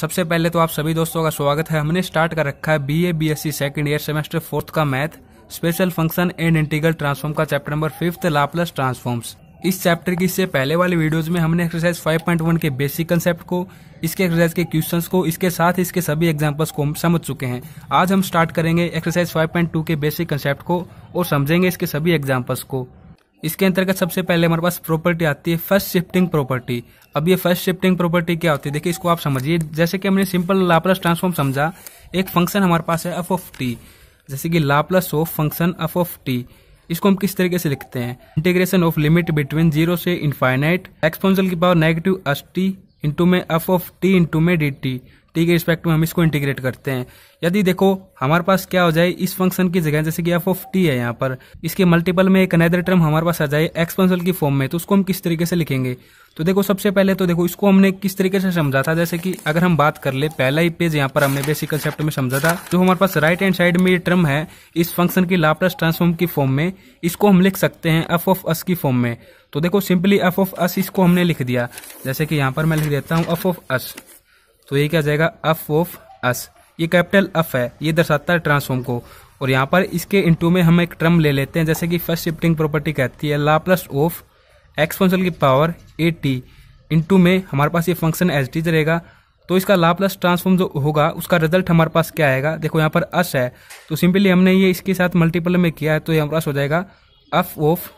सबसे पहले तो आप सभी दोस्तों का स्वागत है हमने स्टार्ट कर रखा है BA BSc second year semester fourth का math special function and integral transform का chapter number fifth Laplace transforms इस चैप्टर की इससे पहले वाले वीडियोस में हमने एक्सरसाइज 5.1 के बेसिक कंसेप्ट को इसके एक्सरसाइज के क्वेश्चंस को इसके साथ इसके सभी एग्जांपल्स को हम समझ चुके हैं आज हम स्टार्ट करेंगे एक्सरसाइज 5.2 के बेसिक कंसेप्ट को और समझेंगे इसके सभी एग्जांपल्स को इसके अंतर्गत सबसे पहले हमारे पास प्रॉपर्टी आती है फर्स्ट शिफ्टिंग प्रॉपर्टी अब ये फर्स्ट शिफ्टिंग प्रॉपर्टी क्या होती है देखिए इसको आप समझिए जैसे कि हमने सिंपल लाप्लस ट्रांसफॉर्म समझा एक फंक्शन हमारे पास है एफ ऑफ टी जैसे कि Laplace of function F of T इसको हम किस तरीके से लिखते हैं integration of limit between zero से इनफाइनाइट एक्सपोनशियल की power negative S T into में एफ ऑफ टी इंटू में डी टी टी के रिस्पेक्ट में हम इसको इंटीग्रेट करते हैं यदि देखो हमारे पास क्या हो जाए इस फंक्शन की जगह जैसे कि एफ ऑफ टी है यहाँ पर इसके मल्टीपल में एक अनदर टर्म हमारे पास आ जाए एक्सपोनशियल की फॉर्म में तो उसको हम किस तरीके से लिखेंगे तो देखो सबसे पहले तो देखो इसको हमने किस तरीके से समझा था जैसे कि अगर हम बात कर ले पहला ही पेज यहाँ पर हमने बेसिक कंसेप्ट में समझा था जो हमारे पास राइट हैंड साइड में ये टर्म है इस फंक्शन की लाप्लास ट्रांसफॉर्म की फॉर्म में इसको हम लिख सकते हैं एफ ऑफ एस की फॉर्म में तो देखो सिंपली एफ ऑफ एस इसको हमने लिख दिया जैसे कि यहाँ पर मैं लिख देता हूँ एफ ऑफ एस तो ये क्या जाएगा एफ ऑफ एस ये कैपिटल एफ है ये दर्शाता है ट्रांसफॉर्म को और यहाँ पर इसके इंटू में हम एक टर्म ले लेते हैं जैसे कि फर्स्ट शिफ्टिंग प्रॉपर्टी कहती है लाप्लस ऑफ एक्सपोनशियल की पावर ए टी टू में हमारे पास ये फंक्शन एज टीज रहेगा तो इसका लाप्लास ट्रांसफॉर्म जो होगा उसका रिजल्ट हमारे पास क्या आएगा देखो यहाँ पर अस है तो सिंपली हमने ये इसके साथ मल्टीपल में किया है तो ये हमारे पास हो जाएगा F of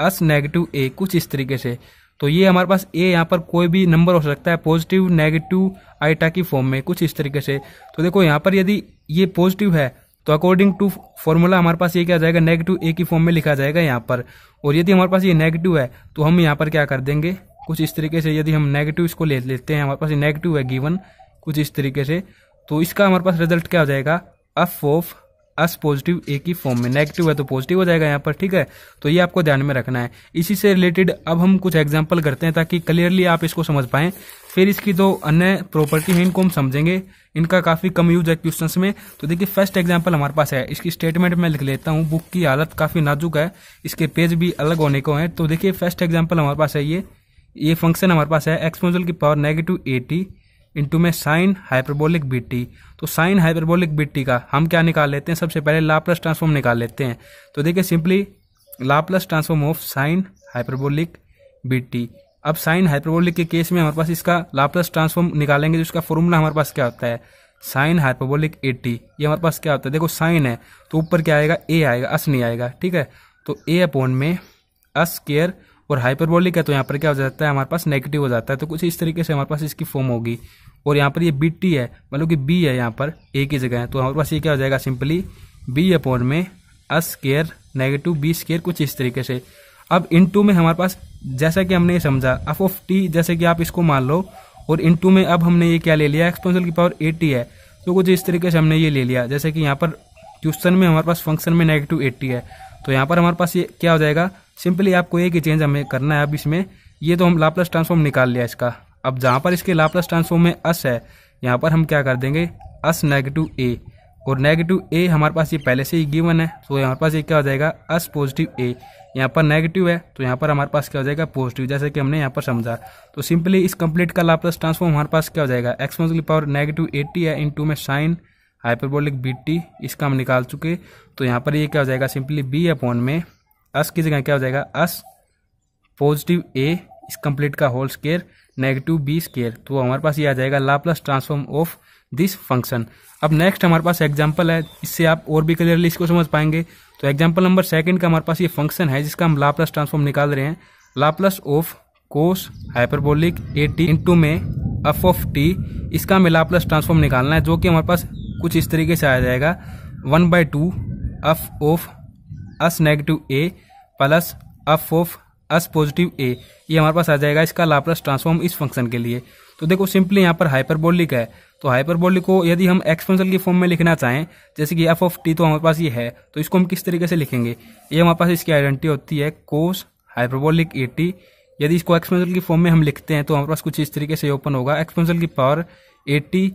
S negative A कुछ इस तरीके से तो ये हमारे पास ए यहाँ पर कोई भी नंबर हो सकता है पॉजिटिव नेगेटिव आइटा की फॉर्म में कुछ इस तरीके से तो देखो यहाँ पर यदि ये पॉजिटिव है तो अकॉर्डिंग टू फॉर्मूला हमारे पास ये क्या जाएगा नेगेटिव ए की फॉर्म में लिखा जाएगा यहाँ पर और यदि हमारे पास ये नेगेटिव है तो हम यहाँ पर क्या कर देंगे कुछ इस तरीके से यदि हम नेगेटिव इसको ले लेते हैं हमारे पास ये नेगेटिव है गिवन कुछ इस तरीके से तो इसका हमारे पास रिजल्ट क्या हो जाएगा F of S positive A की फॉर्म में नेगेटिव है तो पॉजिटिव हो जाएगा यहाँ पर ठीक है तो ये आपको ध्यान में रखना है इसी से रिलेटेड अब हम कुछ एग्जाम्पल करते हैं ताकि क्लियरली आप इसको समझ पाएं फिर इसकी जो अन्य प्रॉपर्टी है इनको हम समझेंगे इनका काफ़ी कम यूज है क्वेश्चन में तो देखिए फर्स्ट एग्जाम्पल हमारे पास है इसकी स्टेटमेंट मैं लिख लेता हूँ बुक की हालत काफ़ी नाजुक है इसके पेज भी अलग होने को हैं तो देखिए फर्स्ट एग्जाम्पल हमारे पास है ये ये फंक्शन हमारे पास है एक्सपोजल की पावर नेगेटिव एटी इंटू में साइन हाइपरबोलिक बीटी तो साइन हाइपरबोलिक बीटी का हम क्या निकाल लेते हैं सबसे पहले लाप्लस ट्रांसफॉर्म निकाल लेते हैं तो देखिए simply Laplace transform of sine hyperbolic B T अब साइन हाइपरबोलिक के केस में हमारे पास इसका लाप्लस ट्रांसफॉर्म निकालेंगे तो इसका फॉर्मूला हमारे पास क्या होता है साइन हाइपरबोलिक एट्टी ये हमारे पास क्या होता है देखो साइन है तो ऊपर क्या आएगा ए आएगा अस नहीं आएगा ठीक है तो ए अपोन में अस केयर और हाइपरबोलिक है तो यहाँ पर क्या हो जाता है हमारे पास नेगेटिव हो जाता है तो कुछ इस तरीके से हमारे पास इसकी फॉर्म होगी और यहाँ पर ये बी टी है मतलब कि बी है यहाँ पर ए की जगह है तो हमारे पास ये क्या हो जाएगा सिंपली बी अपोन में अस केयर नेगेटिव बी स्केयर कुछ इस तरीके से अब इन टू में हमारे पास जैसा कि हमने समझा एफ ऑफ टी जैसे कि आप इसको मान लो और इन टू में अब हमने ये क्या ले लिया एक्सपोनेंशियल की पावर एटी है तो कुछ इस तरीके से हमने ये ले लिया जैसे कि यहाँ पर क्वेश्चन में हमारे पास फंक्शन में नेगेटिव एट्टी है तो यहाँ पर हमारे पास ये क्या हो जाएगा सिंपली आपको एक ही चेंज हमें करना है अब इसमें ये तो हम लाप्लस ट्रांसफॉर्म निकाल लिया इसका अब जहाँ पर इसके लाप्लस ट्रांसफॉर्म में अस है यहाँ पर हम क्या कर देंगे अस नेगेटिव ए और नेगेटिव ए हमारे पास ये पहले से ही गिवन है तो हमारे पास ये क्या हो जाएगा अस पॉजिटिव ए यहाँ पर नेगेटिव है तो यहाँ पर हमारे पास क्या हो जाएगा पॉजिटिव जैसे कि हमने यहाँ पर समझा तो सिंपली इस कंप्लीट का लाप्लस ट्रांसफॉर्म हमारे पास क्या हो जाएगा एक्स वन की पावर नेगेटिव एट्टी है इंटू में साइन हाइपरबोलिक बी टी इसका हम निकाल चुके तो यहाँ पर ये क्या हो जाएगा सिंपली बी अपॉन में अस की जगह क्या हो जाएगा अस पॉजिटिव ए इस कंप्लीट का whole square negative B square तो हमारे पास ये आ जाएगा Laplace transform of this function अब नेक्स्ट हमारे पास एग्जाम्पल है इससे आप और भी क्लियरली इसको समझ पाएंगे तो एग्जाम्पल नंबर सेकेंड का हमारे पास ये फंक्शन है जिसका हम लाप्लस ट्रांसफॉर्म निकाल रहे हैं Laplace of cos hyperbolic A T into में एफ ऑफ टी इसका हमें लाप्लस ट्रांसफॉर्म निकालना है जो कि हमारे पास कुछ इस तरीके से आ जाएगा one by two F of S negative A plus F of S positive A ये हमारे पास आ जाएगा इसका लाप्लस ट्रांसफॉर्म इस फंक्शन के लिए तो देखो सिंपली यहाँ पर हाइपरबोलिक है तो हाइपरबोलिक को यदि हम एक्सपेंसल की फॉर्म में लिखना चाहें जैसे कि एफ ऑफ टी तो हमारे पास ये है तो इसको हम किस तरीके से लिखेंगे ये हमारे पास इसकी आइडेंटिटी होती है कोस हाइपरबोलिक ए टी यदि इसको एक्सपेंसल की फॉर्म में हम लिखते हैं तो हमारे पास कुछ इस तरीके से ओपन होगा एक्सपेंसल की पावर ए टी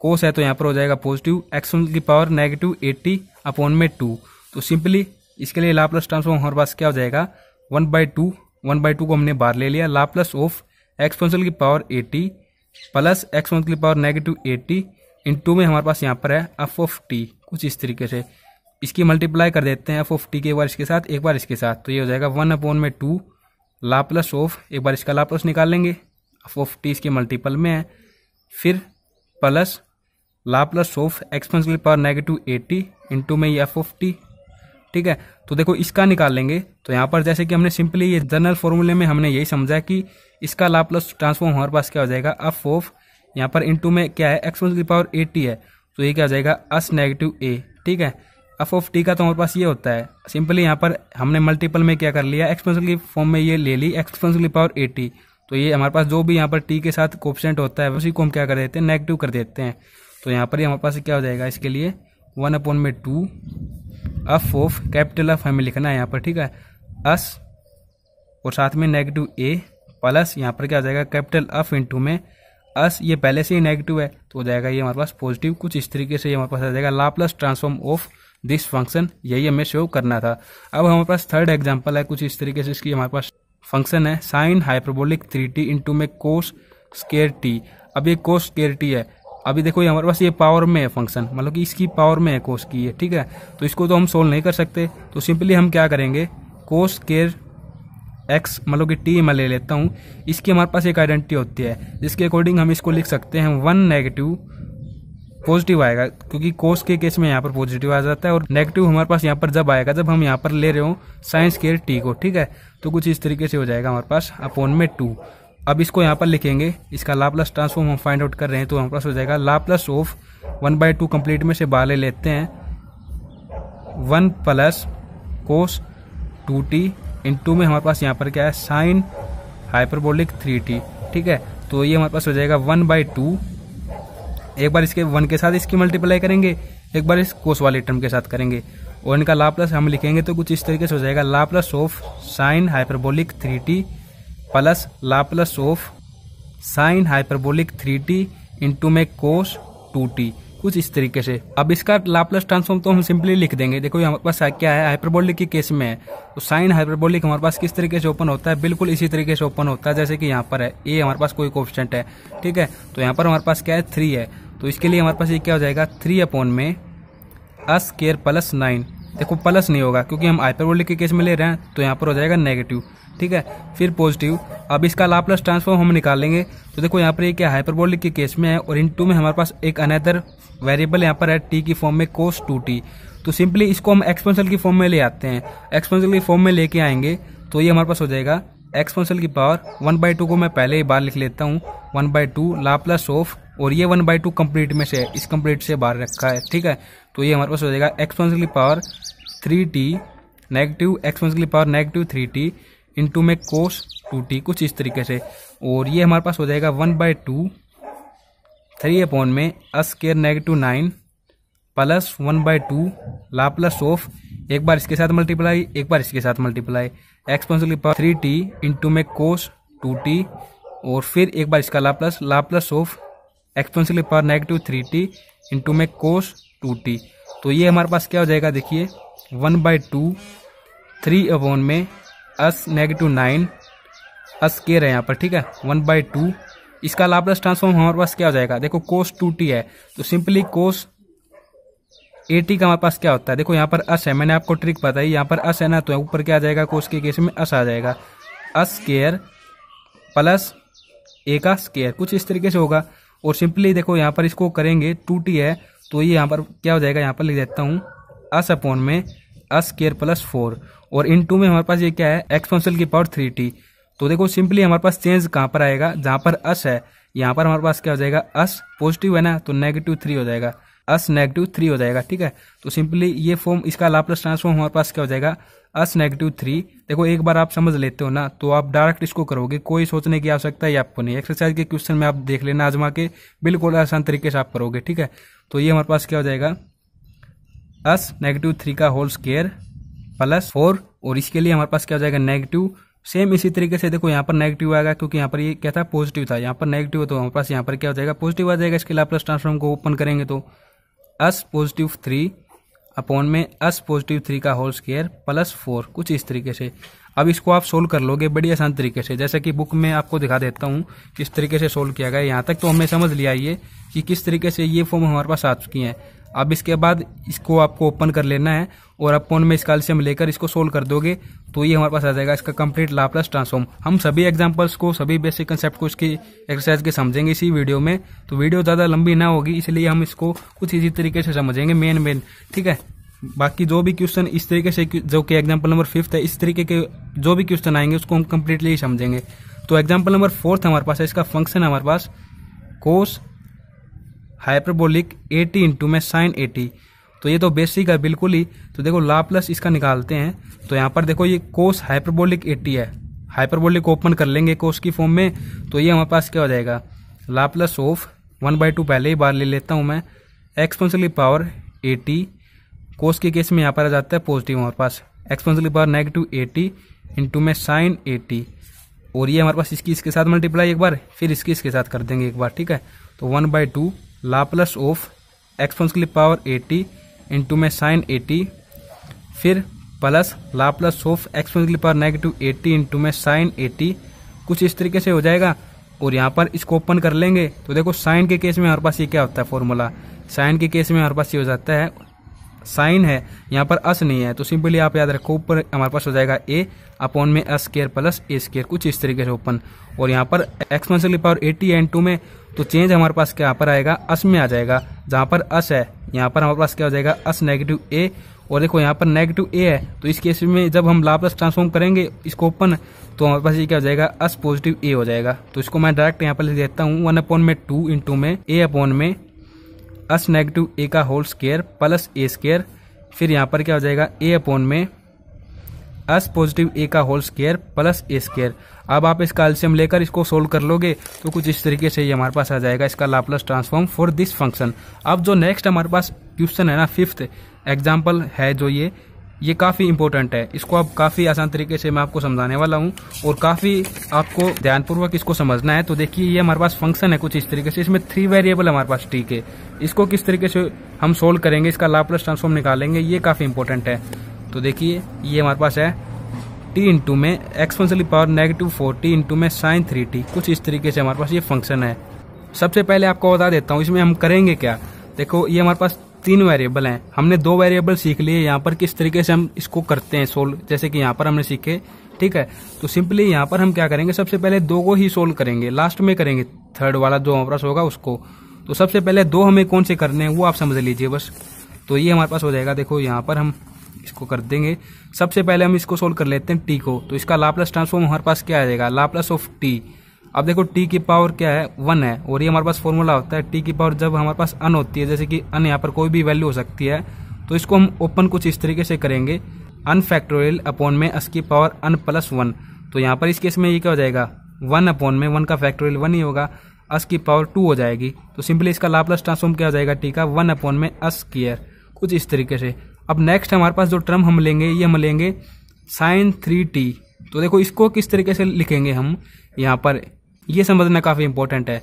कोस है तो यहाँ पर हो जाएगा पॉजिटिव एक्सपेंसल की पावर नेगेटिव एट्टी अपॉन में टू तो सिंपली इसके लिए लाप्लस ट्रांसफॉर्म हमारे पास क्या हो जाएगा one by two one by two को हमने बाहर ले लिया लाप्लस ऑफ एक्सपेंसल की power AT plus X one की power negative AT into में हमारे पास यहाँ पर है एफ ऑफ टी कुछ इस तरीके से इसकी मल्टीप्लाई कर देते हैं एफ ऑफ टी के एक बार इसके साथ एक बार इसके साथ तो ये हो जाएगा वन अपॉन में टू लाप्लस ऑफ एक बार इसका लाप्लस निकाल लेंगे एफ ऑफ टी इसके मल्टीपल में है फिर प्लस लाप्लस ऑफ एक्सपेंस की पावर नेगेटिव एटी इंटू में ये एफ ऑफ टी ठीक है तो देखो इसका निकाल लेंगे तो यहाँ पर जैसे कि हमने सिंपली ये जनरल फॉर्मूले में हमने यही समझा कि इसका लाप्लस ट्रांसफॉर्म हमारे पास क्या हो जाएगा अफ ऑफ यहाँ पर इंटू में क्या है एक्स वन की पावर एटी है तो ये क्या हो जाएगा अस नेगेटिव ए ठीक है अफ ऑफ टी का तो हमारे पास ये होता है सिंपली यहाँ पर हमने मल्टीपल में क्या कर लिया एक्सपेंसिव की फॉर्म में ये ले ली एक्सपेंसिव की पावर एटी तो ये हमारे पास जो भी यहाँ पर टी के साथ कोपसेंट होता है उसी को हम क्या कर देते हैं नेगेटिव कर देते हैं तो यहाँ पर ही हमारे पास क्या हो जाएगा इसके लिए वन अपॉन में two F of capital F हमें लिखना है यहाँ पर ठीक है एस और साथ में नेगेटिव ए प्लस यहाँ पर क्या आ जाएगा कैपिटल अफ इंटू में एस ये पहले से ही नेगेटिव है तो हो जाएगा ये हमारे पास पॉजिटिव कुछ इस तरीके से ये हमारे पास आ जाएगा Laplace transform of this function यही हमें शो करना था अब हमारे पास थर्ड एग्जाम्पल है कुछ इस तरीके से इसकी हमारे पास फंक्शन है sine hyperbolic three T into में कोस स्केयर टी अब ये कोस स्केयर टी है अभी देखो ये हमारे पास ये पावर में है फंक्शन मतलब कि इसकी पावर में है कोस की है ठीक है तो इसको तो हम सोल्व नहीं कर सकते तो सिंपली हम क्या करेंगे कोस केयर एक्स मतलब कि टी मैं ले लेता हूँ इसकी हमारे पास एक आइडेंटिटी होती है जिसके अकॉर्डिंग हम इसको लिख सकते हैं वन नेगेटिव पॉजिटिव आएगा क्योंकि कोस के केस में यहाँ पर पॉजिटिव आ जाता है और नेगेटिव हमारे पास यहाँ पर जब आएगा जब हम यहाँ पर ले रहे हो साइंस केयर टी को ठीक है तो कुछ इस तरीके से हो जाएगा हमारे पास अपोन में टू अब इसको यहाँ पर लिखेंगे इसका लाप्लस ट्रांसफॉर्म हम फाइंड आउट कर रहे हैं तो हमारे पास हो जाएगा Laplace of one by two complete में से बाहर ले लेते हैं one plus cos two T into में हमारे पास यहाँ पर क्या है साइन हाइपरबोलिक थ्री टी ठीक है तो ये हमारे पास हो जाएगा वन बाई टू एक बार इसके वन के साथ इसकी मल्टीप्लाई करेंगे एक बार इस कोस वाले टर्म के साथ करेंगे और इनका लाप्लस हम लिखेंगे तो कुछ इस तरीके से हो जाएगा Laplace of sine hyperbolic three T plus Laplace of sine hyperbolic three T into में कोस टू टी कुछ इस तरीके से अब इसका लाप्लस ट्रांसफॉर्म तो हम सिंपली लिख देंगे देखो ये हमारे पास क्या है हाइपरबोलिक के केस में तो साइन हाइपरबोलिक हमारे पास किस तरीके से ओपन होता है बिल्कुल इसी तरीके से ओपन होता है जैसे कि यहाँ पर है ए हमारे पास कोई कोफिशेंट है ठीक है तो यहाँ पर हमारे पास क्या है थ्री है तो इसके लिए हमारे पास ये क्या हो जाएगा थ्री अपॉन में अस केयर प्लस नाइन देखो प्लस नहीं होगा क्योंकि हम हाइपरबोलिक के केस में ले रहे हैं तो यहाँ पर हो जाएगा नेगेटिव ठीक है फिर पॉजिटिव अब इसका लाप्लस ट्रांसफॉर्म हम निकालेंगे तो देखो यहाँ पर क्या हाइपरबोलिक के केस में है और इन टू में हमारे पास एक अनदर वेरिएबल यहाँ पर है टी की फॉर्म में कोस टू टी तो सिंपली इसको हम एक्सपोनशियल की फॉर्म में ले आते हैं एक्सपोनशियल की फॉर्म में लेके आएंगे तो ये हमारे पास हो जाएगा एक्सपोनशियल की पावर वन बाई टू को मैं पहले ही बार लिख लेता हूँ one by two Laplace of और ये वन बाई टू कम्प्लीट में से इस कम्प्लीट से बाहर रखा है ठीक है तो ये हमारे पास हो जाएगा एक्सपोनशियल की power three T negative exponential की power negative three T into में कोस टू टी कुछ इस तरीके से और ये हमारे पास हो जाएगा one by two three upon में अस square negative nine plus one by two Laplace of एक बार इसके साथ मल्टीप्लाई एक बार इसके साथ मल्टीप्लाई एक्सपेंसिव के थ्री टी इंटू में कोस टू टी और फिर एक बार इसका Laplace Laplace of exponential के power negative three T into में कोस टू टी तो ये हमारे पास क्या हो जाएगा देखिए one by two three upon में एस नेगेटिव नाइन एस के रहे यहाँ पर ठीक है वन बाई टू इसका लाप्लास ट्रांसफॉर्म हमारे पास क्या हो जाएगा देखो कोस टू टी है तो सिंपली कोस ए टी का हमारे पास क्या होता है देखो यहाँ पर एस है मैंने आपको ट्रिक बताई यहाँ पर एस है ना तो ऊपर क्या आ जाएगा कोस के केस में एस आ जाएगा एस केयर प्लस ए का स्केयर कुछ इस तरीके से होगा और सिंपली देखो यहाँ पर इसको करेंगे टू टी है तो ये यहाँ पर क्या हो जाएगा यहाँ पर लिख देता हूँ एस अपॉन में अस प्लस फोर और इन टू में हमारे पास ये क्या है एक्सपोनशियल की पावर थ्री टी तो देखो सिंपली हमारे पास चेंज कहाँ पर आएगा जहाँ पर अस है यहाँ पर हमारे पास क्या हो जाएगा अस पॉजिटिव है ना तो नेगेटिव थ्री हो जाएगा अस नेगेटिव थ्री हो जाएगा ठीक है तो सिंपली ये फॉर्म इसका लाप्लस ट्रांसफॉर्म हमारे पास क्या हो जाएगा अस नेगेटिव थ्री देखो एक बार आप समझ लेते हो ना तो आप डायरेक्ट इसको करोगे कोई सोचने की आवश्यकता है आपको नहीं एक्सरसाइज के क्वेश्चन में आप देख लेना आजमा के बिल्कुल आसान तरीके से आप करोगे ठीक है तो ये हमारे पास क्या हो जाएगा प्लस नेगेटिव थ्री का होल स्केयर प्लस फोर और इसके लिए हमारे पास क्या हो जाएगा नेगेटिव सेम इसी तरीके से देखो यहाँ पर नेगेटिव आएगा क्योंकि यहाँ पर ये क्या था पॉजिटिव था यहाँ पर नेगेटिव है तो हमारे पास यहाँ पर क्या हो जाएगा पॉजिटिव आ जाएगा इसके लाप्लास ट्रांसफॉर्म को ओपन करेंगे तो अस पॉजिटिव थ्री अपॉन में अस पॉजिटिव थ्री का होल स्केयर प्लस फोर कुछ इस तरीके से अब इसको आप सोल्व कर लोगे बड़ी आसान तरीके से जैसे कि बुक में आपको दिखा देता हूँ किस तरीके से सोल्व किया गया यहाँ तक तो हमें समझ लिया ये कि किस तरीके से ये फॉर्म हमारे पास आ चुकी है अब इसके बाद इसको आपको ओपन कर लेना है और आप फोन में इसका एल्शियम लेकर इसको सोल्व कर दोगे तो ये हमारे पास आ जाएगा इसका कंप्लीट लाप्लास ट्रांसफॉर्म हम सभी एग्जांपल्स को सभी बेसिक कंसेप्ट को इसकी एक्सरसाइज के समझेंगे इसी वीडियो में तो वीडियो ज़्यादा लंबी ना होगी इसलिए हम इसको कुछ इसी तरीके से समझेंगे मेन मेन ठीक है बाकी जो भी क्वेश्चन इस तरीके से जो कि एग्जाम्पल नंबर फिफ्थ है इस तरीके के जो भी क्वेश्चन आएंगे उसको हम कम्प्लीटली समझेंगे तो एग्जाम्पल नंबर फोर्थ हमारे पास है इसका फंक्शन हमारे पास कोस हाइपरबोलिक टी इंटू में साइन टी तो ये तो बेसिक है बिल्कुल ही तो देखो लाप्लस इसका निकालते हैं तो यहाँ पर देखो ये कोस हाइपरबोलिक टी है हाइपरबोलिक ओपन कर लेंगे कोस की फॉर्म में तो ये हमारे पास क्या हो जाएगा Laplace of one by two पहले ही बार ले लेता हूँ मैं एक्सपोन्सली पावर एटी कोस के केस में यहाँ पर आ जाता है पॉजिटिव हमारे पास exponential power negative eighty into में साइन एटी और ये हमारे पास इसकी इसके साथ मल्टीप्लाई एक बार फिर इसकी इसके साथ कर देंगे एक बार ठीक है तो one by two Laplace of X के लिए पावर टी इंटू में साइन टी फिर प्लस लाप्लस ऑफ एक्स के लिए पावर नेगेटिव एटी इंटू में साइन एटी कुछ इस तरीके से हो जाएगा और यहाँ पर इसको ओपन कर लेंगे तो देखो साइन के केस में हमारे पास ये क्या होता है फॉर्मूला साइन के केस में हमारे पास ये हो जाता है साइन है यहाँ पर अस नहीं है तो सिंपली आप याद रखो ऊपर हमारे पास हो जाएगा ए अपॉन में अस स्केयर प्लस ए स्केयर कुछ इस तरीके से ओपन और यहाँ पर exponential power AT and two में तो चेंज हमारे पास क्या यहाँ पर आएगा अस में आ जाएगा जहाँ पर अस है यहाँ पर हमारे पास क्या हो जाएगा अस नेगेटिव ए और देखो यहाँ पर नेगेटिव ए है तो इस केस में जब हम लाप्लास ट्रांसफॉर्म करेंगे इसको ओपन तो हमारे पास ये क्या हो जाएगा अस पॉजिटिव ए हो जाएगा तो इसको मैं डायरेक्ट यहाँ पर लिख देता हूँ वन अपॉन में टू इंटू में ए अपॉन में अस नेगेटिव ए का होल स्केयर प्लस ए स्केयर फिर यहाँ पर क्या हो जाएगा ए अपोन में अस पॉजिटिव ए का होल स्केयर प्लस ए स्केयर अब आप इसका एल्सियम लेकर इसको सोल्व कर लोगे तो कुछ इस तरीके से ये हमारे पास आ जाएगा इसका Laplace transform for this function अब जो नेक्स्ट हमारे पास क्वेश्चन है ना फिफ्थ एग्जाम्पल है जो ये ये काफ़ी इंपॉर्टेंट है इसको आप काफ़ी आसान तरीके से मैं आपको समझाने वाला हूँ और काफ़ी आपको ध्यानपूर्वक इसको समझना है तो देखिए ये हमारे पास फंक्शन है कुछ इस तरीके से इसमें थ्री वेरिएबल हमारे पास टी के इसको किस तरीके से हम सोल्व करेंगे इसका लाप्लस ट्रांसफॉर्म निकालेंगे ये काफ़ी इंपॉर्टेंट है तो देखिए ये हमारे पास है टी इंटू में exponential power negative four T into में साइन थ्री टी कुछ इस तरीके से हमारे पास ये फंक्शन है सबसे पहले आपको बता देता हूँ इसमें हम करेंगे क्या देखो ये हमारे पास तीन वेरिएबल हैं हमने दो वेरिएबल सीख लिए यहाँ पर किस तरीके से हम इसको करते हैं सोल्व जैसे कि यहाँ पर हमने सीखे ठीक है तो सिंपली यहाँ पर हम क्या करेंगे सबसे पहले दो को ही सोल्व करेंगे लास्ट में करेंगे थर्ड वाला जो हमारे पास होगा उसको तो सबसे पहले दो हमें कौन से करने हैं वो आप समझ लीजिए बस तो ये हमारे पास हो जाएगा देखो यहाँ पर हम इसको कर देंगे सबसे पहले हम इसको सोल्व कर लेते हैं टी को तो इसका लाप्लस ट्रांसफॉर्म हमारे पास क्या आ जाएगा लाप्लस ऑफ टी अब देखो टी की पावर क्या है वन है और ये हमारे पास फॉर्मूला होता है टी की पावर जब हमारे पास अन होती है जैसे कि अन यहाँ पर कोई भी वैल्यू हो सकती है तो इसको हम ओपन कुछ इस तरीके से करेंगे अन फैक्टोरियल अपॉन में एस की पावर अन प्लस वन तो यहाँ पर इस केस में ये क्या हो जाएगा वन अपॉन में वन का फैक्टोरियल वन ही होगा अस की पावर टू हो जाएगी तो सिंपली इसका लाप्लस ट्रांसफॉर्म क्या हो जाएगा टी का वन अपॉन में अस कियर कुछ इस तरीके से अब नेक्स्ट हमारे पास जो टर्म हम लेंगे ये हम लेंगे साइन थ्री टी तो देखो इसको किस तरीके से लिखेंगे हम यहाँ पर ये समझना काफ़ी इंपॉर्टेंट है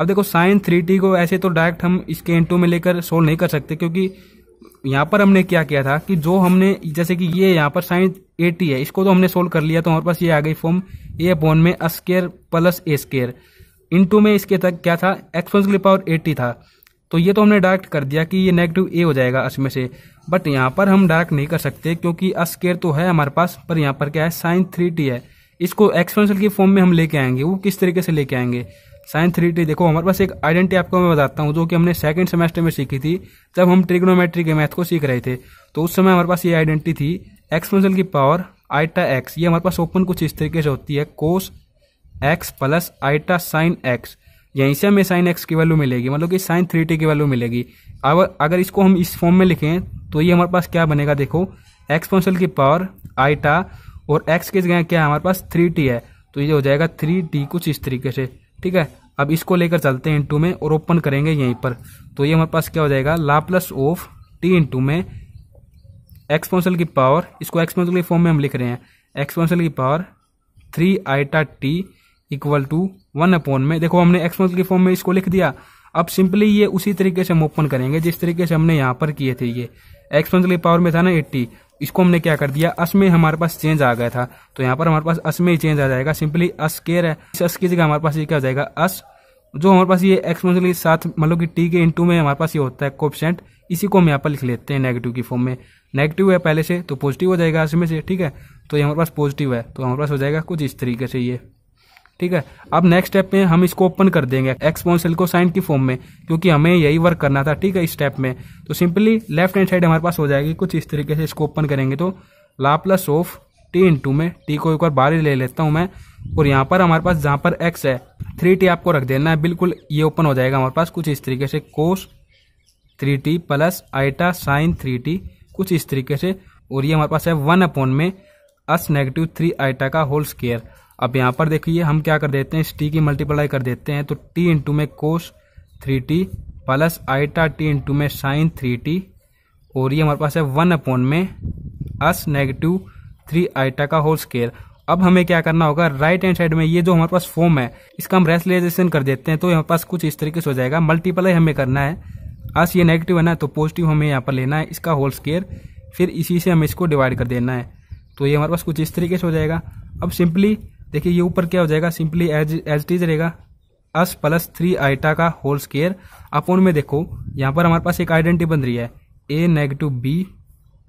अब देखो साइन थ्री टी को ऐसे तो डायरेक्ट हम इसके इन में लेकर सोल्व नहीं कर सकते क्योंकि यहाँ पर हमने क्या किया था कि जो हमने जैसे कि ये यहाँ पर साइन एटी है इसको तो हमने सोल्व कर लिया तो हमारे पास ये आ गई फॉर्म ए अपॉन में अस्केयर प्लस ए स्केयर इन में इसके तक क्या था एक्सपोज के पावर एटी था तो ये तो हमने डायरेक्ट कर दिया कि ये नेगेटिव ए हो जाएगा इसमें से बट यहाँ पर हम डायरेक्ट नहीं कर सकते क्योंकि अस्केयर तो है हमारे पास पर यहाँ पर क्या है साइन थ्री टी है इसको एक्सपेंशियल के फॉर्म में हम लेके आएंगे वो किस तरीके से लेके आएंगे साइन थ्री टी देखो हमारे पास एक आइडेंटिटी आपको मैं बताता हूँ जो कि हमने सेकंड सेमेस्टर में सीखी थी जब हम ट्रिग्नोमेट्री के मैथ को सीख रहे थे तो उस समय हमारे पास ये आइडेंटिटी थी एक्सपेंशियल की पावर आइटा एक्स ये हमारे पास ओपन कुछ इस तरीके से होती है cos X plus iota sine X यहीं से हमें साइन एक्स की वैल्यू मिलेगी मतलब कि साइन थ्री टी की वैल्यू मिलेगी अब अगर इसको हम इस फॉर्म में लिखें तो ये हमारे पास क्या बनेगा देखो एक्सपेंशियल की पावर आइटा और एक्स के जगह क्या है हमारे पास थ्री टी है तो ये हो जाएगा थ्री टी कुछ इस तरीके से ठीक है अब इसको लेकर चलते हैं इंटू में और ओपन करेंगे यहीं पर तो ये हमारे पास क्या हो जाएगा लाप्लस ऑफ टी इंटू में एक्सपोंसल की पावर इसको एक्सपोंसल के फॉर्म में हम लिख रहे हैं एक्सपोंसल की power three iota T equal to one upon में देखो हमने एक्सपोंसल के फॉर्म में इसको लिख दिया अब सिंपली ये उसी तरीके से हम ओपन करेंगे जिस तरीके से हमने यहाँ पर किए थे ये एक्सपोंसल की पावर में था ना एट्टी इसको हमने क्या कर दिया अस में हमारे पास चेंज आ गया था तो यहाँ पर हमारे पास अस में ही चेंज आ जाएगा सिंपली अस केयर है इस अस की जगह हमारे पास ये क्या हो जाएगा अस जो हमारे पास ये एक्सपोनेंशियल साथ मतलब कि टी के इंटू में हमारे पास ये होता है कोपसेंट इसी को हम यहाँ पर लिख लेते हैं नेगेटिव की फॉर्म में नेगेटिव है पहले से तो पॉजिटिव हो जाएगा अस में से ठीक है तो ये हमारे पास पॉजिटिव है तो हमारे पास हो जाएगा कुछ इस तरीके से ये ठीक है अब नेक्स्ट स्टेप में हम इसको ओपन कर देंगे एक्सपोनशियल को साइन की फॉर्म में क्योंकि हमें यही वर्क करना था ठीक है इस स्टेप में तो सिंपली लेफ्ट हैंड साइड हमारे पास हो जाएगी कुछ इस तरीके से इसको ओपन करेंगे तो लाप्लस ऑफ टी इंटू में टी को एक बार बाहर ही ले लेता हूँ मैं और यहाँ पर हमारे पास जहाँ पर एक्स है थ्री टी आपको रख देना है बिल्कुल ये ओपन हो जाएगा हमारे पास कुछ इस तरीके से cos three T plus iota sine three T कुछ इस तरीके से और ये हमारे पास है वन अपॉन में अस नेगेटिव थ्री आइटा का होल स्केयर अब यहाँ पर देखिए हम क्या कर देते हैं इस टी की मल्टीप्लाई कर देते हैं तो टी इंटू में cos three T plus iota T into में साइन थ्री टी और ये हमारे पास है वन अपॉन में अस नेगेटिव थ्री आइटा का होल स्केयर अब हमें क्या करना होगा राइट हैंड साइड में ये जो हमारे पास फॉर्म है इसका हम रेसलाइजेशन कर देते हैं तो हमारे पास कुछ इस तरीके से हो जाएगा मल्टीप्लाई हमें करना है अस ये नेगेटिव है ना तो पॉजिटिव हमें यहाँ पर लेना है इसका होल स्केयर फिर इसी से हमें इसको डिवाइड कर देना है तो ये हमारे पास कुछ इस तरीके से हो जाएगा अब सिंपली देखिए ये ऊपर क्या हो जाएगा सिंपली एज एज टीज रहेगा अस प्लस थ्री आइटा का होल स्केयर अपोन में देखो यहाँ पर हमारे पास एक आइडेंटिटी बन रही है ए नेगेटिव बी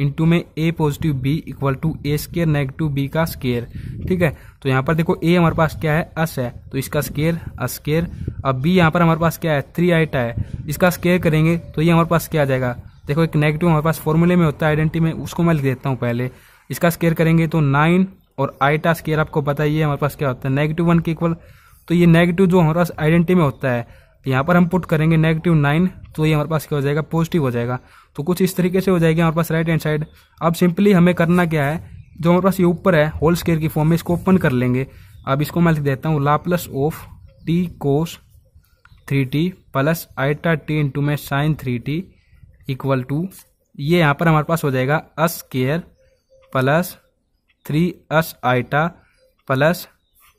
इंटू में ए positive B equal to A square negative B का स्केयर ठीक है तो यहाँ पर देखो ए हमारे पास क्या है अस है तो इसका स्केयर अस्केयर अब बी यहाँ पर हमारे पास क्या है थ्री आइटा है इसका स्केयर करेंगे तो ये हमारे पास क्या आ जाएगा देखो एक नेगेटिव हमारे पास फॉर्मूले में होता है आइडेंटिटी में उसको मैं लिख देता हूँ पहले इसका स्केयर करेंगे तो नाइन और आईटा स्केयर आपको पता ही है हमारे पास क्या होता है नेगेटिव वन के इक्वल तो ये नेगेटिव जो हमारे पास आइडेंटिटी में होता है यहाँ पर हम पुट करेंगे नेगेटिव नाइन तो ये हमारे पास क्या हो जाएगा पॉजिटिव हो जाएगा तो कुछ इस तरीके से हो जाएगी हमारे पास राइट हैंड साइड अब सिंपली हमें करना क्या है जो हमारे पास ये ऊपर है होल स्केयर की फॉर्म में इसको ओपन कर लेंगे अब इसको मैं लिख देता हूँ Laplace of T cos three T plus iota T into में sine three T equal to ये यहाँ पर हमारे पास हो जाएगा S square plus three S iota plus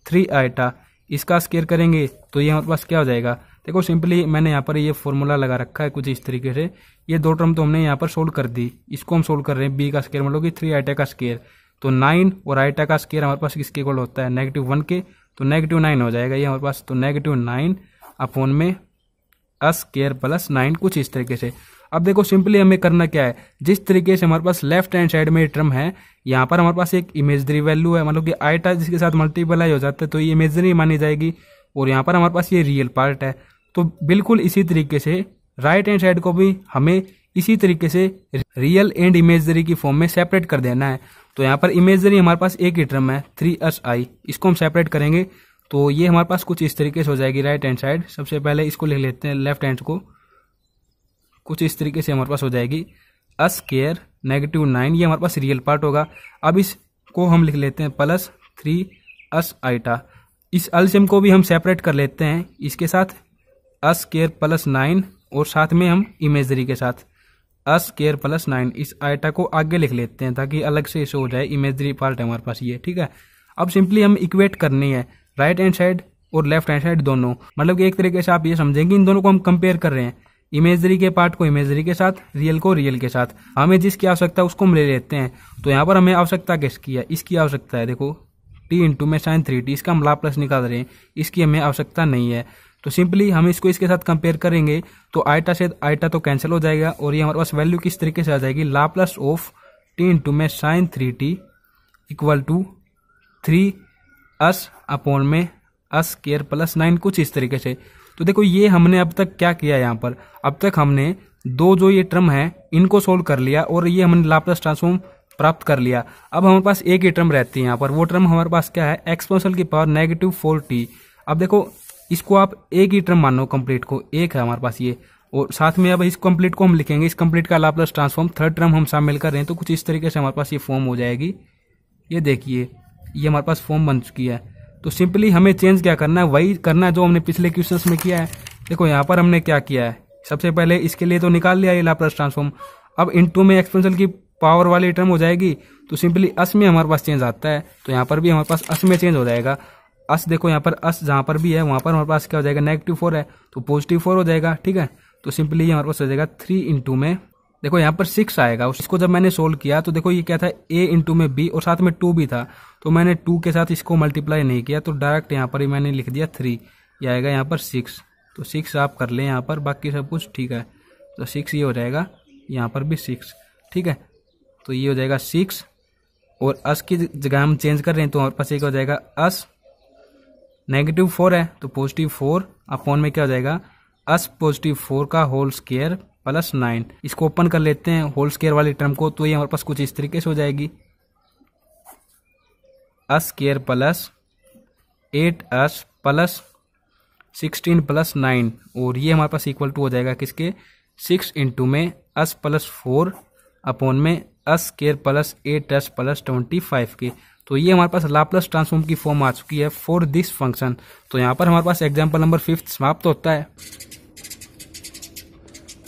three iota इसका स्केयर करेंगे तो ये हमारे पास क्या हो जाएगा देखो सिंपली मैंने यहाँ पर ये फॉर्मूला लगा रखा है कुछ इस तरीके से ये दो टर्म तो हमने यहाँ पर सोल्व कर दी इसको हम सोल्व कर रहे हैं बी का स्केयर मतलब कि थ्री आइटा का स्केयर तो नाइन और आइटा का स्केयर हमारे पास किसके इक्वल होता है नेगेटिव वन के तो नेगेटिव नाइन हो जाएगा ये हमारे पास तो नेगेटिव नाइन अपोन में एस स्केयर प्लस नाइन कुछ इस तरीके से अब देखो सिंपली हमें करना क्या है जिस तरीके से हमारे पास लेफ्ट हैंड साइड में ट्रम है यहाँ पर हमारे पास एक इमेजरी वैल्यू है मतलब कि आइटा जिसके साथ मल्टीप्लाई हो जाता है तो ये इमेजरी मानी जाएगी और यहाँ पर हमारे पास ये रियल पार्ट है तो बिल्कुल इसी तरीके से राइट हैंड साइड को भी हमें इसी तरीके से रियल एंड इमेजरी की फॉर्म में सेपरेट कर देना है तो यहाँ पर इमेजरी हमारे पास एक ही ट्रम है थ्री एस आई इसको हम सेपरेट करेंगे तो ये हमारे पास कुछ इस तरीके से हो जाएगी राइट हैंड साइड सबसे पहले इसको लिख लेते हैं लेफ्ट हैंड को कुछ इस तरीके से हमारे पास हो जाएगी अस केयर नेगेटिव नाइन ये हमारे पास रियल पार्ट होगा अब इसको हम लिख लेते हैं प्लस थ्री अस आइटा इस अल्सियम को भी हम सेपरेट कर लेते हैं इसके साथ अस केयर प्लस नाइन और साथ में हम इमेजरी के साथ अस केयर प्लस नाइन इस आइटा को आगे लिख लेते हैं ताकि अलग से इसे हो जाए इमेजरी पार्ट है हमारे पास ये ठीक है अब सिंपली हम इक्वेट करनी है राइट हैंड साइड और लेफ्ट हैंड साइड दोनों मतलब कि एक तरीके से आप ये समझेंगे इन दोनों को हम कंपेयर कर रहे हैं इमेजरी के पार्ट को इमेजरी के साथ रियल को रियल के साथ हमें जिसकी आवश्यकता उसको हम ले लेते हैं तो यहाँ पर हमें आवश्यकता किसकी है इसकी आवश्यकता है देखो टी इंटू में साइन थ्री टी इसका हम ला प्लस निकाल रहे हैं इसकी हमें आवश्यकता नहीं है तो सिंपली हम इसको इसके साथ कंपेयर करेंगे तो आइटा से आइटा तो कैंसिल हो जाएगा और ये हमारे पास वैल्यू किस तरीके से आ जाएगी Laplace of T into में sine three T equal to three us upon में अस केयर प्लस नाइन कुछ इस तरीके से तो देखो ये हमने अब तक क्या किया यहाँ पर अब तक हमने दो जो ये ट्रम है इनको सोल्व कर लिया और ये हमने लाप्लास ट्रांसफॉर्म प्राप्त कर लिया अब हमारे पास एक ही ट्रम रहती है यहाँ पर वो ट्रम हमारे पास क्या है एक्सपोसल की पावर नेगेटिव फोर टी अब देखो इसको आप एक ही ट्रम मानो कंप्लीट को एक है हमारे पास ये और साथ में अब इस कंप्लीट को हम लिखेंगे इस कंप्लीट का लाप्लास ट्रांसफॉर्म थर्ड टर्म हम शामिल कर रहे हैं तो कुछ इस तरीके से हमारे पास ये फॉर्म हो जाएगी ये देखिए ये हमारे पास फॉर्म बन चुकी है तो सिंपली हमें चेंज क्या करना है वही करना जो हमने पिछले क्वेश्चन में किया है देखो यहाँ पर हमने क्या किया है सबसे पहले इसके लिए तो निकाल लिया ये लाप्लास ट्रांसफॉर्म अब इन टू में एक्सपेंशन की पावर वाली टर्म हो जाएगी तो सिंपली अस में हमारे पास चेंज आता है तो यहाँ पर भी हमारे पास अस में चेंज हो जाएगा अस देखो यहाँ पर अस जहाँ पर भी है वहाँ पर हमारे पास क्या हो जाएगा नेगेटिव फोर है तो पॉजिटिव फोर हो जाएगा ठीक है तो सिंपली हमारे पास हो जाएगा थ्री इंटू में देखो यहाँ पर सिक्स आएगा इसको जब मैंने सोल्व किया तो देखो ये क्या था ए इंटू में बी और साथ में टू भी था तो मैंने टू के साथ इसको मल्टीप्लाई नहीं किया तो डायरेक्ट यहाँ पर ही मैंने लिख दिया थ्री ये आएगा यहाँ पर सिक्स तो सिक्स आप कर लें यहाँ पर बाकी सब कुछ ठीक है तो सिक्स ये हो जाएगा यहाँ पर भी सिक्स ठीक है तो ये हो जाएगा सिक्स और अस की जगह हम चेंज कर रहे हैं तो हमारे पास एक हो जाएगा अस नेगेटिव फोर है तो पॉजिटिव फोर अपॉन में क्या हो जाएगा अस पॉजिटिव फोर का होल स्केयर प्लस नाइन इसको ओपन कर लेते हैं होल स्केयर वाले टर्म को तो ये हमारे पास कुछ इस तरीके से हो जाएगी square plus eight S plus sixteen plus nine और ये हमारे पास इक्वल टू हो जाएगा किसके सिक्स इंटू में अस प्लस फोर अपॉन में अस square plus eight S plus twenty five के तो ये हमारे पास लाप्लस ट्रांसफॉर्म की फॉर्म आ चुकी है फॉर दिस फंक्शन तो यहाँ पर हमारे पास एग्जाम्पल नंबर फिफ्थ समाप्त होता है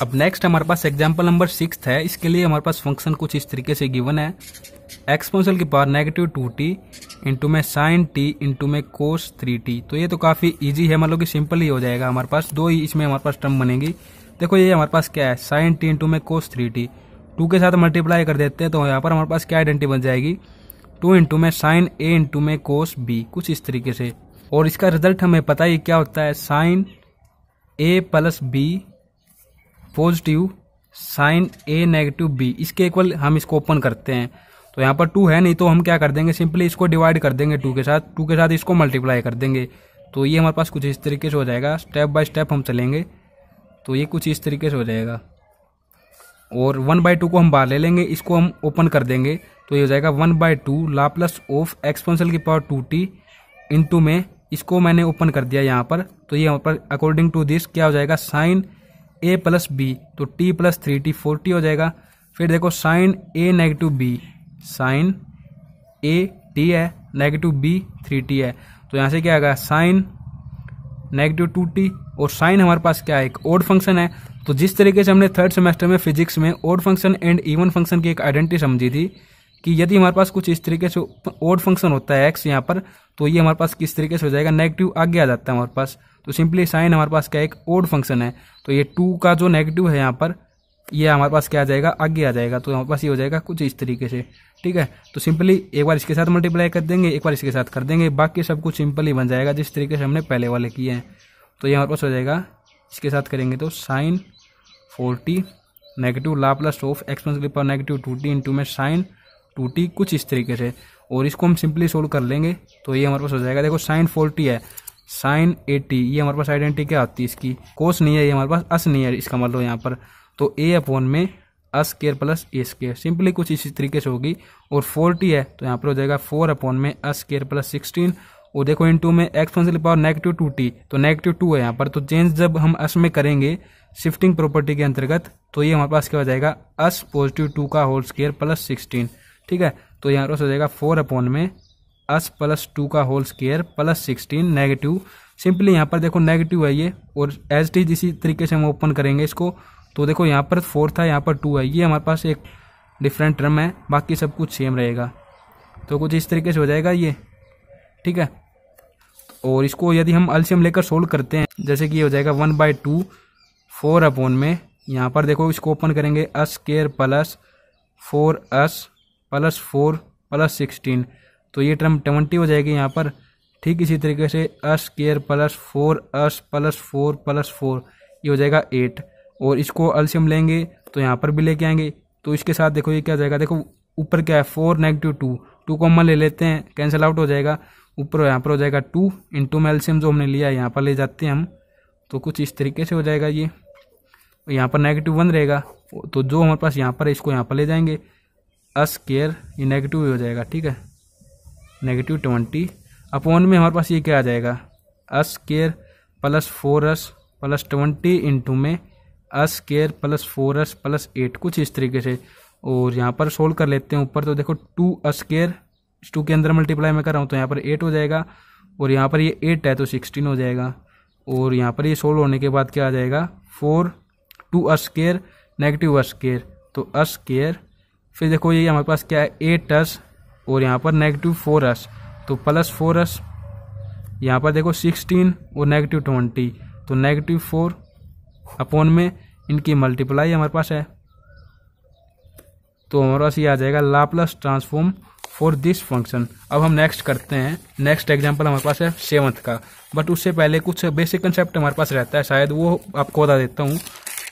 अब नेक्स्ट हमारे पास एग्जाम्पल नंबर सिक्स है इसके लिए हमारे पास फंक्शन कुछ इस तरीके से गिवन है एक्सपोनशल की power negative two T into में साइन टी इंटू में कोस थ्री टी तो ये तो काफ़ी इजी है मतलब कि सिंपल ही हो जाएगा हमारे पास दो ही इसमें हमारे पास टर्म बनेगी देखो ये हमारे पास क्या है साइन टी इंटू में कोस थ्री टी टू के साथ मल्टीप्लाई कर देते हैं तो यहाँ पर हमारे पास क्या आइडेंटिटी बन जाएगी टू इंटू में साइन ए इंटू में कोस बी कुछ इस तरीके से और इसका रिजल्ट हमें पता ही क्या होता है sine A plus B positive sine A negative B इसके इक्वल हम इसको ओपन करते हैं तो यहाँ पर टू है नहीं तो हम क्या कर देंगे सिंपली इसको डिवाइड कर देंगे टू के साथ टू के साथ इसको मल्टीप्लाई कर देंगे तो ये हमारे पास कुछ इस तरीके से हो जाएगा स्टेप बाय स्टेप हम चलेंगे तो ये कुछ इस तरीके से हो जाएगा और वन बाय टू को हम बाहर ले लेंगे इसको हम ओपन कर देंगे तो ये हो जाएगा one by two Laplace of exponential की पावर टू टी इंटू में इसको मैंने ओपन कर दिया यहाँ पर तो ये यहाँ पर अकॉर्डिंग टू दिस क्या हो जाएगा साइन ए प्लस बी तो T plus three T four T हो जाएगा फिर देखो sine A negative B sine A T है नेगेटिव बी थ्री टी है तो यहाँ से क्या आएगा साइन नेगेटिव टू टी और साइन हमारे पास क्या है एक ओड फंक्शन है तो जिस तरीके से हमने थर्ड सेमेस्टर में फिजिक्स में odd function and even function की एक आइडेंटिटी समझी थी कि यदि हमारे पास कुछ इस तरीके से ओड फंक्शन होता है एक्स यहाँ पर तो ये हमारे पास किस तरीके से हो जाएगा नेगेटिव आगे आ जाता है हमारे पास तो सिंपली साइन हमारे पास क्या एक ओड फंक्शन है तो ये टू का जो नेगेटिव है यहाँ पर ये हमारे पास क्या आ जाएगा आगे आ जाएगा तो हमारे पास ये हो जाएगा कुछ इस तरीके से ठीक है तो सिंपली एक बार इसके साथ मल्टीप्लाई कर देंगे एक बार इसके साथ कर देंगे बाकी सब कुछ सिंपली बन जाएगा जिस तरीके से हमने पहले वाले किए हैं तो ये हमारे पास हो जाएगा इसके साथ करेंगे तो sine four t negative Laplace of exponents के power negative two T into में साइन टू टी कुछ इस तरीके से और इसको हम सिंपली सोल्व कर लेंगे तो ये हमारे पास हो जाएगा देखो साइन फोर्टी है साइन एटी ये हमारे पास आइडेंटिटी क्या आती है इसकी कोस नहीं है ये हमारे पास अस नहीं है इसका मतलब यहाँ पर तो ए अपॉन में अस केयर प्लस ए स्केयर सिंपली कुछ इसी तरीके से होगी और फोर्टी है तो यहाँ पर हो जाएगा फोर अपॉन में अस केयर प्लस सिक्सटीन और देखो इन टू में exponential power negative two T तो नेगेटिव टू है यहाँ पर तो चेंज जब हम अस में करेंगे शिफ्टिंग प्रॉपर्टी के अंतर्गत तो ये हमारे पास क्या हो जाएगा अस पॉजिटिव टू का होल स्केयर प्लस सिक्सटीन ठीक है तो यहाँ पर हो जाएगा फोर अपॉन में एस प्लस टू का whole square plus sixteen negative simply यहाँ पर देखो नेगेटिव है ये और एच डी जिस तरीके से हम ओपन करेंगे इसको तो देखो यहाँ पर फोर था यहाँ पर टू है ये हमारे पास एक डिफरेंट टर्म है बाकी सब कुछ सेम रहेगा तो कुछ इस तरीके से हो जाएगा ये ठीक है और इसको यदि हम एल्शियम लेकर सोल्व करते हैं जैसे कि ये हो जाएगा one by two four upon में यहाँ पर देखो इसको ओपन करेंगे s square plus four s plus four plus sixteen तो ये टर्म ट्वेंटी हो जाएगी यहाँ पर ठीक इसी तरीके से s square plus four s plus four plus four ये हो जाएगा एट और इसको अल्शियम लेंगे तो यहाँ पर भी लेके आएंगे तो इसके साथ देखो ये क्या जाएगा देखो ऊपर क्या है फोर नेगेटिव टू टू को ले लेते हैं कैंसिल आउट हो जाएगा ऊपर यहाँ पर हो जाएगा टू इन टू में एल्शियम जो हमने लिया है यहाँ पर ले जाते हैं हम तो कुछ इस तरीके से हो जाएगा ये यहाँ पर नेगेटिव वन रहेगा तो जो हमारे पास यहाँ पर है इसको यहाँ पर ले जाएंगे अस केयर ये नेगेटिव हो जाएगा ठीक है नेगेटिव ट्वेंटी अपॉन में हमारे पास ये क्या आ जाएगा s square plus four s plus twenty into में अस square plus four s plus eight कुछ इस तरीके से और यहाँ पर सोल्व कर लेते हैं ऊपर तो देखो टू अस केयर टू के अंदर मल्टीप्लाई मैं कर रहा हूँ तो यहाँ पर एट हो जाएगा और यहाँ पर ये एट है तो सिक्सटीन हो जाएगा और यहाँ पर ये सोल्व होने के बाद क्या आ जाएगा four two s square negative s square तो अस केयर फिर देखो ये हमारे पास क्या है एट अस और यहाँ पर नेगेटिव फोर एस तो प्लस फोर एस यहाँ पर देखो सिक्सटीन और नेगेटिव ट्वेंटी तो नेगेटिव फोर अपॉन में इनकी मल्टीप्लाई हमारे पास है तो हमारे पास ये आ जाएगा Laplace transform for this function अब हम नेक्स्ट करते हैं नेक्स्ट एग्जाम्पल हमारे पास है सेवन्थ का बट उससे पहले कुछ बेसिक कंसेप्ट हमारे पास रहता है शायद वो आपको बता देता हूँ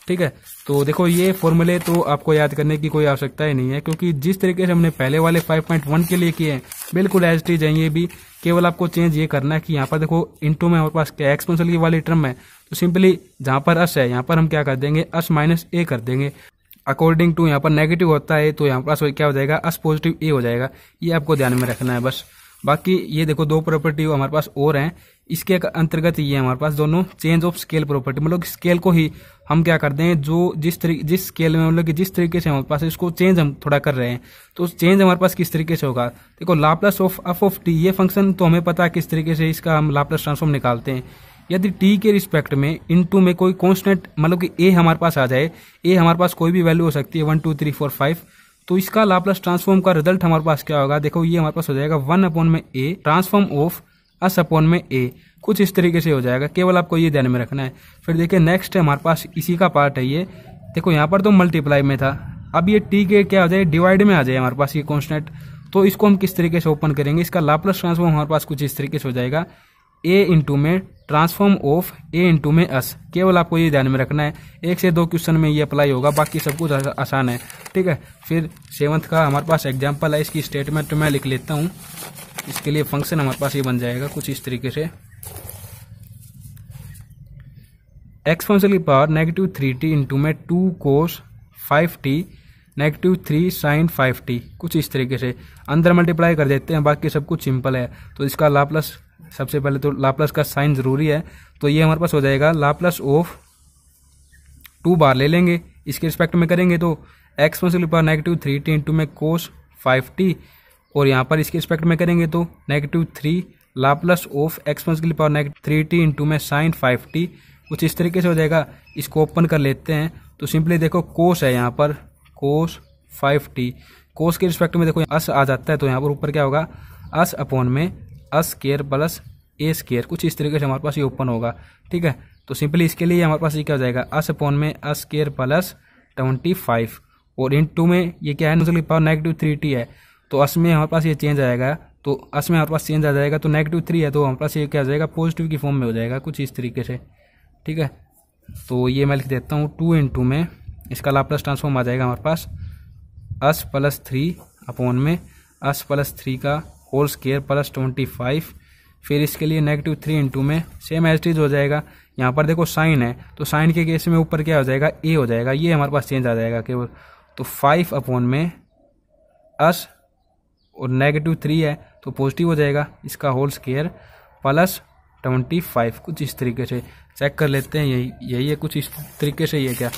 ठीक है तो देखो ये फॉर्मूले तो आपको याद करने की कोई आवश्यकता ही नहीं है क्योंकि जिस तरीके से हमने पहले वाले 5.1 के लिए किए हैं बिल्कुल एज टीज है ये भी केवल आपको चेंज ये करना है कि यहाँ पर देखो इंटू में हमारे पास क्या एक्सपेंसल की वाली टर्म है तो सिंपली जहाँ पर अस है यहाँ पर हम क्या कर देंगे अस माइनस ए कर देंगे अकॉर्डिंग टू यहाँ पर नेगेटिव होता है तो यहाँ पर क्या हो जाएगा अस पॉजिटिव ए हो जाएगा ये आपको ध्यान में रखना है बस बाकी ये देखो दो प्रॉपर्टी हमारे पास और हैं इसके अंतर्गत ये हमारे पास दोनों चेंज ऑफ स्केल प्रॉपर्टी मतलब स्केल को ही हम क्या करते हैं जो जिस तरीके जिस स्केल में मतलब कि जिस तरीके से हमारे पास इसको चेंज हम थोड़ा कर रहे हैं तो चेंज हमारे पास किस तरीके से होगा देखो Laplace of f of t ये फंक्शन तो हमें पता है किस तरीके से इसका हम लाप्लस ट्रांसफॉर्म निकालते हैं यदि टी के रिस्पेक्ट में इन टू में कोई कॉन्स्टेंट मतलब कि ए हमारे पास आ जाए ए हमारे पास कोई भी वैल्यू हो सकती है one two three four five तो इसका लाप्लास ट्रांसफॉर्म का रिजल्ट हमारे पास क्या होगा देखो ये हमारे पास हो जाएगा वन अपॉन में a transform of s upon में ए कुछ इस तरीके से हो जाएगा केवल आपको ये ध्यान में रखना है फिर देखिए नेक्स्ट है हमारे पास इसी का पार्ट है ये देखो यहाँ पर तो मल्टीप्लाई में था अब ये टी के क्या हो जाए डिवाइड में आ जाए हमारे पास ये कॉन्स्टेंट तो इसको हम किस तरीके से ओपन करेंगे इसका लाप्लस ट्रांसफॉर्म हमारे पास कुछ इस तरीके से हो जाएगा ए इंटू में ट्रांसफॉर्म ऑफ ए इंटू में एस केवल आपको ये ध्यान में रखना है एक से दो क्वेश्चन में ये अप्लाई होगा बाकी सब कुछ आसान है ठीक है फिर सेवन्थ का हमारे पास एग्जाम्पल है इसकी स्टेटमेंट मैं लिख लेता हूँ इसके लिए फंक्शन हमारे पास ये बन जाएगा कुछ इस तरीके से एक्स फंक्शन की power negative three T into में two cos five t negative three sine five t कुछ इस तरीके से अंदर मल्टीप्लाई कर देते हैं बाकी सब कुछ सिंपल है तो इसका लाप्लस सबसे पहले तो लाप्लस का साइन ज़रूरी है तो ये हमारे पास हो जाएगा लाप्लस ऑफ टू बार ले लेंगे इसके रिस्पेक्ट में करेंगे तो एक्स वन से power negative three T into में कोस फाइव टी और यहाँ पर इसके रिस्पेक्ट में करेंगे तो negative three Laplace of x one से power negative three T into में साइन फाइव टी कुछ इस तरीके से हो जाएगा इसको ओपन कर लेते हैं तो सिंपली देखो कोस है यहाँ पर कोस फाइव टी कोस के रिस्पेक्ट में देखो अस आ जाता है तो यहाँ पर ऊपर क्या होगा अस अपॉन में एस स्केयर प्लस ए स्केयर कुछ इस तरीके से हमारे पास ये ओपन होगा ठीक है तो सिंपली इसके लिए हमारे पास ये क्या हो जाएगा एस अपॉन में S square plus twenty five और इन टू में ये क्या है ना की पावर नेगेटिव थ्री टी है तो अस में हमारे पास ये चेंज आएगा तो अस में हमारे पास चेंज आ जाएगा तो नेगेटिव थ्री है तो हमारे पास ये क्या हो जाएगा पॉजिटिव की फॉर्म में हो जाएगा कुछ इस तरीके से ठीक है तो ये मैं लिख देता हूँ टू इन टू में इसका लाप्लस ट्रांसफॉर्म आ जाएगा हमारे पास अस प्लस थ्री अपॉन में अस प्लस थ्री का whole square plus twenty five फिर इसके लिए नेगेटिव थ्री इंटू में सेम एज टीज हो जाएगा यहाँ पर देखो साइन है तो साइन के केस में ऊपर क्या हो जाएगा ए हो जाएगा ये हमारे पास चेंज आ जाएगा केवल तो फाइव अपॉन में अस और नेगेटिव थ्री है तो पॉजिटिव हो जाएगा इसका whole square plus twenty five कुछ इस तरीके से चेक कर लेते हैं यही यही है कुछ इस तरीके से ये क्या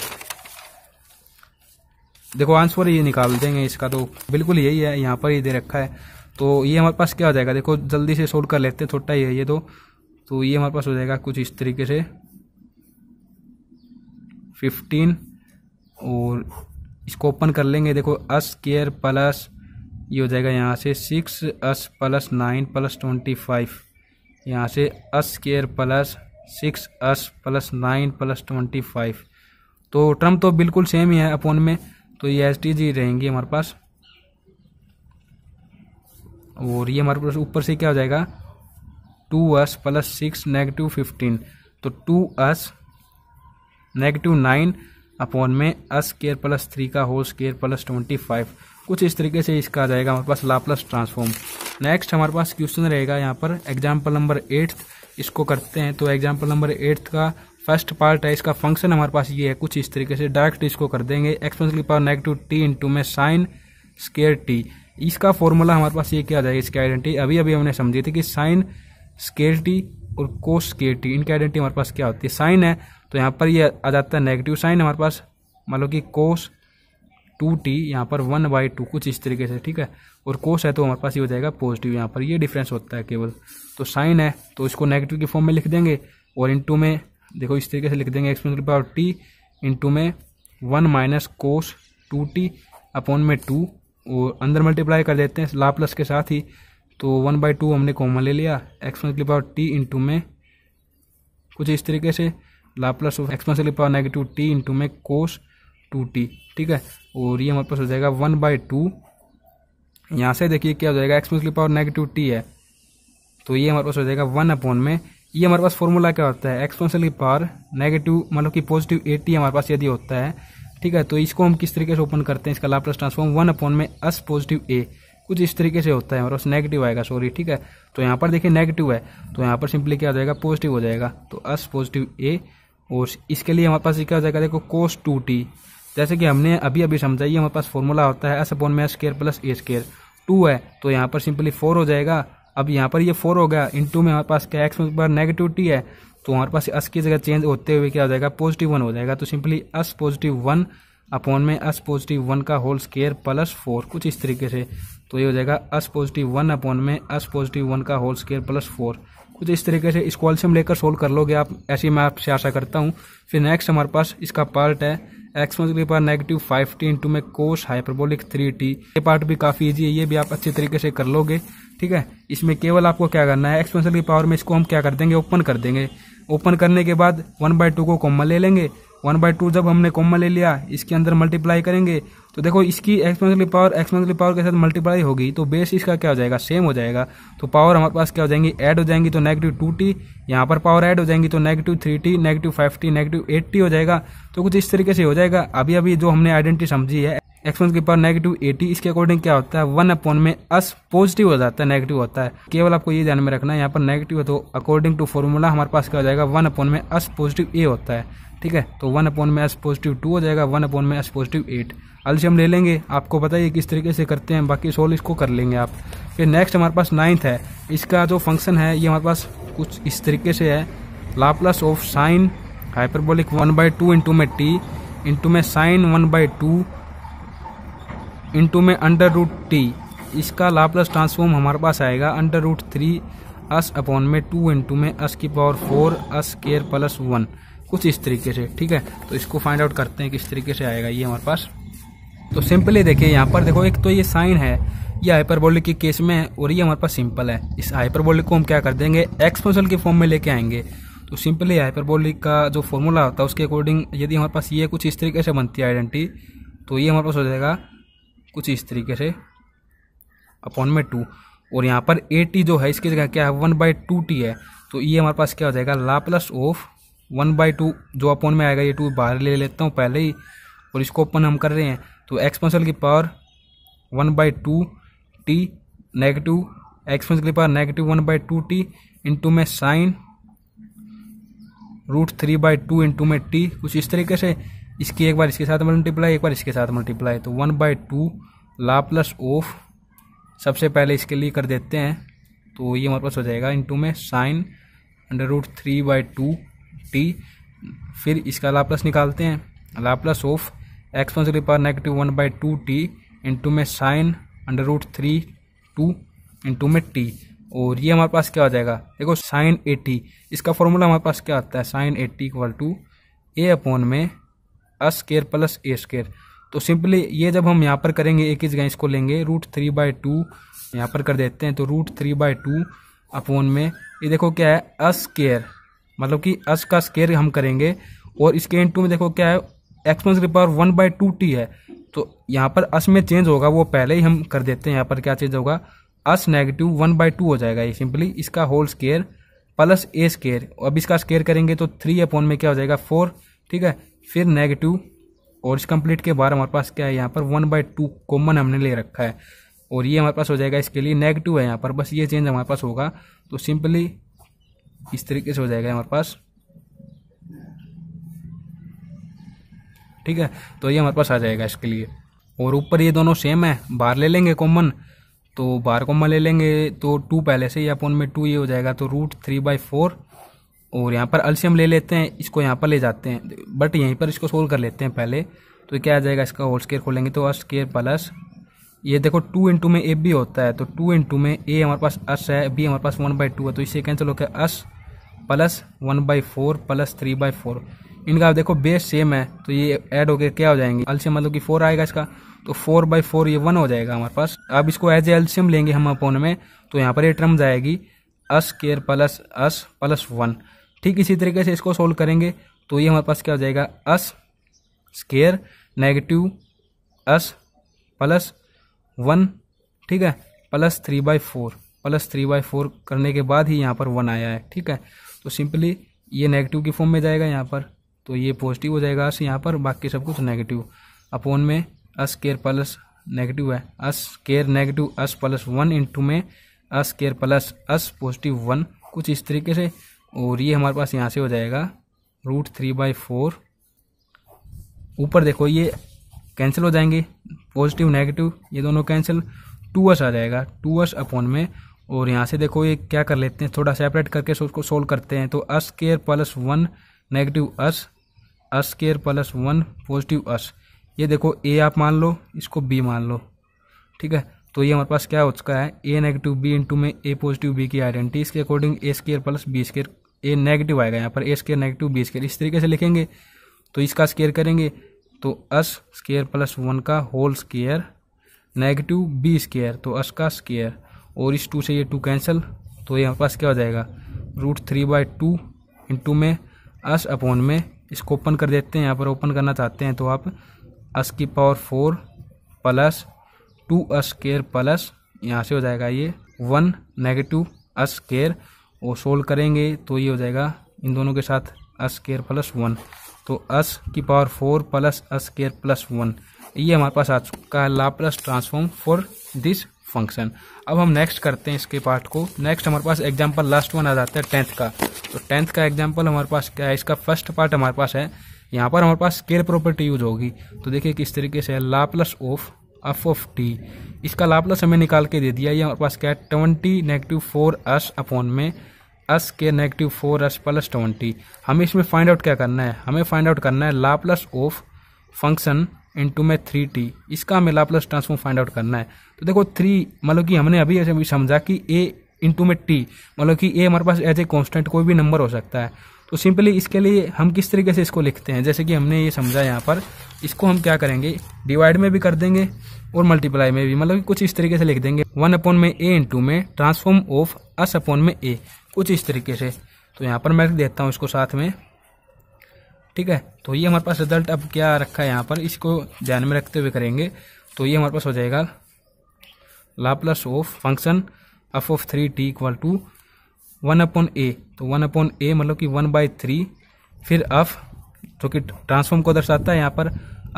देखो आंसर ये निकाल देंगे इसका तो बिल्कुल यही है यहाँ पर ही दे रखा है तो ये हमारे पास क्या हो जाएगा देखो जल्दी से सोल्व कर लेते हैं छोटा ही है ये तो तो ये हमारे पास हो जाएगा कुछ इस तरीके से फिफ्टीन और इसको ओपन कर लेंगे देखो अस केयर प्लस ये हो जाएगा यहाँ से six s plus nine plus twenty five यहाँ से s square plus six s plus nine plus twenty five तो टर्म तो बिल्कुल सेम ही है अपोन में तो ये एस टी जी रहेंगी हमारे पास और ये हमारे पास ऊपर से क्या हो जाएगा two s plus six negative fifteen तो two s negative nine upon में एस केयर प्लस थ्री का whole square plus twenty five कुछ इस तरीके से इसका आ जाएगा हमारे पास लाप्लस ट्रांसफॉर्म नेक्स्ट हमारे पास क्वेश्चन रहेगा यहाँ पर एग्जाम्पल नंबर एट्थ इसको करते हैं तो एग्जाम्पल नंबर एट्थ का फर्स्ट पार्ट है इसका फंक्शन हमारे पास ये है कुछ इस तरीके से डायरेक्ट इसको कर देंगे एक्सपेंस की पावर नेगेटिव टी इंटू में साइन स्केयर टी इसका फॉर्मूला हमारे पास ये क्या आ जाएगा इसकी आइडेंटिटी अभी अभी हमने समझी थी कि साइन स्केल टी और कोस स्केयर टी इनकी आइडेंटिटी हमारे पास क्या होती है साइन है तो यहाँ पर ये आ जाता है नेगेटिव साइन हमारे पास मतलब कि कोस टू टी यहाँ पर वन बाई टू कुछ इस तरीके से ठीक है और कोस है तो हमारे पास ये हो जाएगा पॉजिटिव यहाँ पर ये डिफरेंस होता है केवल तो साइन है तो इसको नेगेटिव के फॉर्म में लिख देंगे और टू में देखो इस तरीके से लिख देंगे एक्सप्रेस पावर टी टू में one minus cos two t upon में टू वो अंदर मल्टीप्लाई कर देते हैं लाप्लस के साथ ही तो वन बाई टू हमने कॉमन ले लिया एक्सपेंस की पावर टी इंटू में कुछ इस तरीके से लाप्लस ऑफ एक्सपेंस की पावर नेगेटिव टी इंटू में कोस टू टी ठीक है और ये हमारे पास हो जाएगा वन बाई टू यहाँ से देखिए क्या हो जाएगा एक्सपेंस की पावर नेगेटिव टी है तो ये हमारे पास हो जाएगा वन अपॉन में ये हमारे पास फॉर्मूला क्या होता है एक्सपेंसल की पावर नेगेटिव मतलब कि पॉजिटिव एटी हमारे पास यदि होता है ठीक है तो इसको हम किस तरीके से ओपन करते हैं इसका लाप्लास ट्रांसफॉर्म वन अपॉन में अस पॉजिटिव ए कुछ इस तरीके से होता है और उस नेगेटिव आएगा सॉरी ठीक है तो यहाँ पर देखिए नेगेटिव है तो यहाँ पर सिंपली क्या हो जाएगा पॉजिटिव हो जाएगा तो अस पॉजिटिव ए और इसके लिए हमारे पास क्या हो जाएगा देखो कोस टू टी जैसे कि हमने अभी अभी समझा ये हमारे पास फॉर्मूला होता है एस अपॉन में स्केयर प्लस ए स्केयर टू है तो यहाँ पर सिंपली फोर हो जाएगा अब यहाँ पर ये फोर हो गया टू में हमारे पास क्या एक्स में नेगेटिव टी है तो हमारे पास अस की जगह चेंज होते हुए क्या हो जाएगा पॉजिटिव वन हो जाएगा तो simply s positive one upon में अस पॉजिटिव वन का होल स्केयर प्लस फोर कुछ इस तरीके से तो ये हो जाएगा अस पॉजिटिव वन अपॉन में अस पॉजिटिव वन का होल स्केयर प्लस फोर कुछ इस तरीके से इसको एल्शियम लेकर सोल्व कर लोगे आप ऐसी मैं आपसे आशा करता हूँ फिर नेक्स्ट हमारे पास इसका पार्ट है एक्स वन के पास नेगेटिव फाइव टी इंटू में कोस हाइपरबोलिक थ्री टी ये पार्ट भी काफ़ी ईजी है ये भी आप अच्छे तरीके से कर लोगे ठीक है इसमें केवल आपको क्या करना है एक्सपेंसल की पावर में इसको हम क्या कर देंगे ओपन कर देंगे ओपन करने के बाद वन बाय टू को कॉमन ले लेंगे वन बाय टू जब हमने कॉमन ले लिया इसके अंदर मल्टीप्लाई करेंगे तो देखो इसकी एक्सपेंसली पावर एक्सपेंसली पावर के साथ मल्टीप्लाई होगी तो बेस इसका क्या हो जाएगा सेम हो जाएगा तो पावर हमारे पास क्या हो जाएंगी ऐड हो जाएंगी तो नेगेटिव टू टी यहाँ पर पावर ऐड हो जाएंगी तो negative three T negative five t negative eight t हो जाएगा तो कुछ इस तरीके से हो जाएगा अभी अभी जो हमने आइडेंटिटी समझी है एक्सपोनेंस के पावर नेगेटिव एटी इसके अकॉर्डिंग क्या होता है वन अपॉन में अस पॉजिटिव हो जाता है नेगेटिव होता है केवल आपको ये ध्यान में रखना है यहाँ पर नेगेटिव है तो अकॉर्डिंग टू फॉर्मूला हमारे पास क्या हो जाएगा वन अपॉन में अस पॉजिटिव ए होता है ठीक है तो वन अपॉन में एस पॉजिटिव टू हो जाएगा वन अपॉन में एस पॉजिटिव एट हम ले लेंगे आपको बताइए किस तरीके से करते हैं बाकी सोल इसको कर लेंगे आप फिर नेक्स्ट हमारे पास नाइन्थ है इसका जो फंक्शन है ये हमारे पास कुछ इस तरीके से है Laplace of sine hyperbolic one by two into में टी इंटू में sine one by two into में अंडर रूट टी इसका लाप्लस ट्रांसफॉर्म हमारे पास आएगा अंडर रूट थ्री अस अपॉन में टू इंटू में अस की power four s square plus one कुछ इस तरीके से ठीक है तो इसको फाइंड आउट करते हैं किस तरीके से आएगा ये हमारे पास तो सिंपली देखिए यहाँ पर देखो एक तो ये साइन है ये हाइपरबोलिक के केस में है और ये हमारे पास सिंपल है इस हाइपरबोलिक को हम क्या कर देंगे एक्सपोनेंशियल के फॉर्म में लेके आएंगे तो सिंपली हाइपरबोलिक का जो फॉर्मूला होता है उसके अकॉर्डिंग यदि हमारे पास ये कुछ इस तरीके से बनती है आइडेंटिटी तो ये हमारे पास हो जाएगा कुछ इस तरीके से अपॉन में टू और यहाँ पर ए टी जो है इसकी जगह क्या है वन बाई टू टी है तो ये हमारे पास क्या हो जाएगा Laplace of one by two जो अपॉन में आएगा ये टू बाहर ले लेता हूँ पहले ही और इसको ओपन हम कर रहे हैं तो एक्सपेंसल की power one by two t negative exponents की power negative one by two T into में sine root three by two into में टी कुछ इस तरीके से इसकी एक बार इसके साथ मल्टीप्लाई एक बार इसके साथ मल्टीप्लाई तो one by two Laplace of सबसे पहले इसके लिए कर देते हैं तो ये हमारे पास हो जाएगा इंटू में sine under root three by two t फिर इसका ला प्लस निकालते हैं Laplace of x one power negative one by two T into में sine under root three two into में टी और ये हमारे पास क्या हो जाएगा देखो साइन एटी इसका फॉर्मूला हमारे पास क्या आता है sine a t equal to a upon में अ स्केयर प्लस ए स्केयर तो सिंपली ये जब हम यहाँ पर करेंगे एक इस इसको लेंगे रूट थ्री बाय टू यहाँ पर कर देते हैं तो root three by two upon में ये देखो क्या है स्केयर मतलब कि अस का स्केयर हम करेंगे और इसके इंटू में देखो क्या है एक्सपेंस की power one by two t है तो यहाँ पर अस में चेंज होगा वो पहले ही हम कर देते हैं यहाँ पर क्या चेंज होगा s negative one by two हो जाएगा ये सिंपली इसका होल स्केयर प्लस ए स्केयर अब इसका स्केयर करेंगे तो थ्री अपोन में क्या हो जाएगा फोर ठीक है फिर नेगेटिव और इस कंप्लीट के बाद हमारे पास क्या है यहाँ पर वन बाई टू कॉमन हमने ले रखा है और ये हमारे पास हो जाएगा इसके लिए नेगेटिव है यहाँ पर बस ये चेंज हमारे पास होगा तो सिंपली इस तरीके से हो जाएगा हमारे पास ठीक है तो ये हमारे पास आ जाएगा इसके लिए और ऊपर ये दोनों सेम है बाहर ले लेंगे कॉमन तो बाहर कॉमन ले लेंगे तो टू पहले से ही अपन में टू ये हो जाएगा तो रूट थ्री बाई फोर और यहाँ पर अल्शियम ले लेते हैं इसको यहाँ पर ले जाते हैं बट यहीं पर इसको सोल्व कर लेते हैं पहले तो क्या आ जाएगा इसका होल स्केयर खोलेंगे तो अस स्केयर प्लस ये देखो टू इंटू में ए भी होता है तो टू इंटू में ए हमारे पास अस है बी हमारे पास वन बाई टू है तो इसे कैंसिल होकर s plus one by four plus three by four इनका आप देखो बेस सेम है तो ये ऐड होकर क्या हो जाएंगे एल्शियम मतलब कि फोर आएगा इसका तो फोर बाई फोर ये वन हो जाएगा हमारे पास अब इसको एज एल्शियम लेंगे हम अपोन में तो यहाँ पर ये टर्म जाएगी s square plus s plus one ठीक इसी तरीके से इसको सोल्व करेंगे तो ये हमारे पास क्या हो जाएगा s square negative s plus one ठीक है plus three by four plus three by four करने के बाद ही यहाँ पर वन आया है ठीक है तो सिंपली ये नेगेटिव की फॉर्म में जाएगा यहाँ पर तो ये पॉजिटिव हो जाएगा अस यहाँ पर बाकी सब कुछ नेगेटिव अपोन में अस केयर प्लस नेगेटिव है s square negative s plus one into में अस square plus s positive one कुछ इस तरीके से और ये हमारे पास यहाँ से हो जाएगा रूट थ्री बाई फोर ऊपर देखो ये कैंसिल हो जाएंगे पॉजिटिव नेगेटिव ये दोनों कैंसिल टू एस आ जाएगा टू एस अपॉन में और यहाँ से देखो ये क्या कर लेते हैं थोड़ा सेपरेट करके उसको सोल्व करते हैं तो s square plus one negative s s square plus one positive s ये देखो ए आप मान लो इसको बी मान लो ठीक है तो ये हमारे पास क्या हो चुका है ए नेगेटिव बी इंटू में ए पॉजिटिव बी की आइडेंटिटी इसके according a square plus b square a negative आएगा यहाँ पर a square negative B square इस तरीके से लिखेंगे तो इसका स्केयर करेंगे तो अस स्केयर प्लस वन का whole square negative B square तो अस का स्केयर और इस टू से ये टू कैंसिल तो यहाँ पास क्या हो जाएगा root three by two into में अस अपॉन में इसको ओपन कर देते हैं यहाँ पर ओपन करना चाहते हैं तो आप अस की power four plus two s square plus यहाँ से हो जाएगा ये वन नेगेटिव अस स्केयर वो सोल्व करेंगे तो ये हो जाएगा इन दोनों के साथ अस केयर प्लस वन तो अस की power four plus s square plus one ये हमारे पास आ चुका है Laplace transform for this function अब हम नेक्स्ट करते हैं इसके पार्ट को नेक्स्ट हमारे पास एग्जाम्पल लास्ट वन आ जाता है टेंथ का तो टेंथ का एग्जाम्पल हमारे पास क्या है इसका फर्स्ट पार्ट हमारे पास है यहाँ पर हमारे पास स्केल प्रॉपर्टी यूज होगी तो देखिए किस तरीके से है Laplace of f of T इसका लाप्लस हमें निकाल के दे दिया ये हमारे पास क्या है twenty negative four s upon में एस के negative four s plus twenty हमें इसमें फाइंड आउट क्या करना है हमें फाइंड आउट करना है Laplace of function into में थ्री टी इसका हमें लाप्लस ट्रांसफॉर्म फाइंड आउट करना है तो देखो थ्री मतलब कि हमने अभी ऐसे भी समझा कि ए इंटू में टी मतलब कि ए हमारे पास एज ए कॉन्स्टेंट कोई भी नंबर हो सकता है तो सिंपली इसके लिए हम किस तरीके से इसको लिखते हैं जैसे कि हमने ये समझा यहाँ पर इसको हम क्या करेंगे डिवाइड में भी कर देंगे और मल्टीप्लाई में भी मतलब कुछ इस तरीके से लिख देंगे वन अपॉन में ए इंटू में ट्रांसफॉर्म ऑफ अस अपॉन में ए कुछ इस तरीके से तो यहाँ पर मैं देता हूँ इसको साथ में ठीक है तो ये हमारे पास रिजल्ट अब क्या रखा है यहाँ पर इसको ध्यान में रखते हुए करेंगे तो ये हमारे पास हो जाएगा Laplace of function F of three T equal to one upon a तो वन अपॉन ए मतलब कि वन बाई थ्री फिर अफ जो कि ट्रांसफॉर्म को दर्शाता है यहाँ पर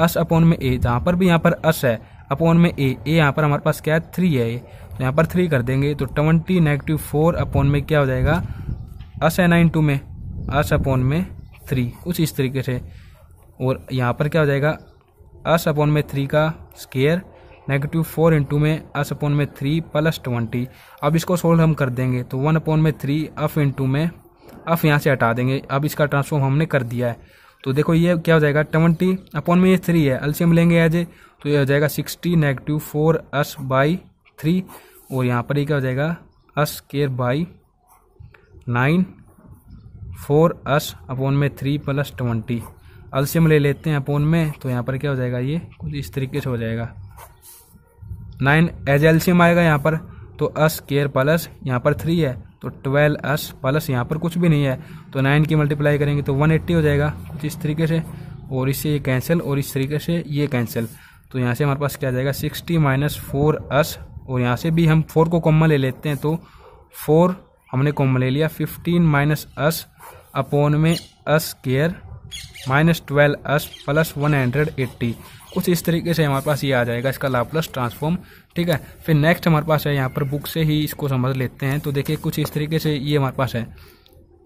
अस अपॉन में ए जहाँ पर भी यहाँ पर अस है अपॉन में ए ए यहाँ पर हमारे पास क्या है थ्री है यहाँ पर थ्री कर देंगे तो ट्वेंटी नेगेटिव फोर अपोन में क्या हो जाएगा अस एन नाइन टू में अस अपोन में थ्री कुछ इस तरीके से और यहाँ पर क्या हो जाएगा अस अपोन में थ्री का स्केयर नेगेटिव फोर इंटू में अस अपोन में थ्री प्लस ट्वेंटी अब इसको सोल्व हम कर देंगे तो वन अपॉन में थ्री अफ इंटू में अफ यहाँ से हटा देंगे अब इसका ट्रांसफॉर्म हमने कर दिया है तो देखो ये क्या हो जाएगा ट्वेंटी अपॉन में ये थ्री है एल्शियम लेंगे एज तो ये हो जाएगा sixty negative four s by three और यहाँ पर ही क्या हो जाएगा s square by nine four s upon में थ्री प्लस ट्वेंटी अल्सियम ले लेते हैं अपोन में तो यहाँ पर क्या हो जाएगा ये कुछ इस तरीके से हो जाएगा नाइन एज एल्सियम आएगा यहाँ पर तो अस केयर प्लस यहाँ पर थ्री है तो ट्वेल्व अस प्लस यहाँ पर कुछ भी नहीं है तो नाइन की मल्टीप्लाई करेंगे तो वन एट्टी हो जाएगा कुछ इस तरीके से और इससे ये कैंसिल और इस तरीके से ये कैंसिल तो यहाँ से हमारे पास क्या जाएगा सिक्सटी माइनस फोर अस और यहाँ से भी हम फोर को कॉमन ले लेते हैं तो फोर हमने कॉमन ले लिया फिफ्टीन माइनस अस अपोन में अस square minus twelve s plus one hundred eighty कुछ इस तरीके से हमारे पास ये आ जाएगा इसका लाप्लस ट्रांसफॉर्म ठीक है फिर नेक्स्ट हमारे पास है यहाँ पर बुक से ही इसको समझ लेते हैं तो देखिए कुछ इस तरीके से ये हमारे पास है